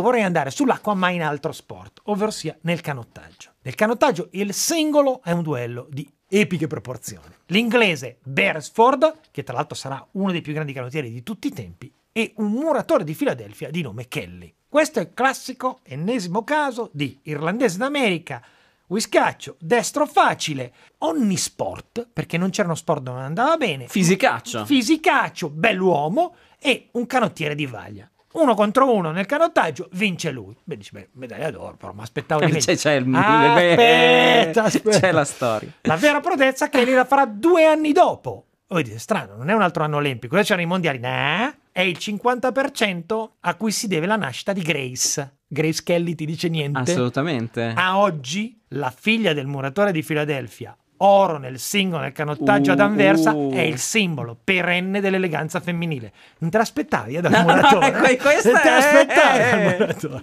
vorrei andare sull'acqua ma in altro sport, ovvero sia nel canottaggio. Nel canottaggio il singolo è un duello di epiche proporzioni. L'inglese Beresford, che tra l'altro sarà uno dei più grandi canottieri di tutti i tempi, e un muratore di Filadelfia di nome Kelly. Questo è il classico ennesimo caso di irlandese d'America, whiskaccio, destro facile, onnisport, perché non c'era uno sport dove non andava bene. Fisicaccio. Fisicaccio, bell'uomo e un canottiere di vaglia uno contro uno nel canottaggio, vince lui. Beh, dice, beh, medaglia d'oro, però mi aspettavo di vincere. C'è, il mille, ah, aspetta, aspetta. c'è la storia. La vera prodezza che Kelly la farà due anni dopo. Voi dite, strano, non è un altro anno olimpico, là c'erano i mondiali. Nah, è il 50% a cui si deve la nascita di Grace. Grace Kelly ti dice niente? Assolutamente. A oggi, la figlia del muratore di Filadelfia, oro nel singolo, nel canottaggio uh, ad Anversa, uh. è il simbolo perenne dell'eleganza femminile. Non te l'aspettavi ad dal no, muratore? No, ecco, questo te l'aspettavi ad dal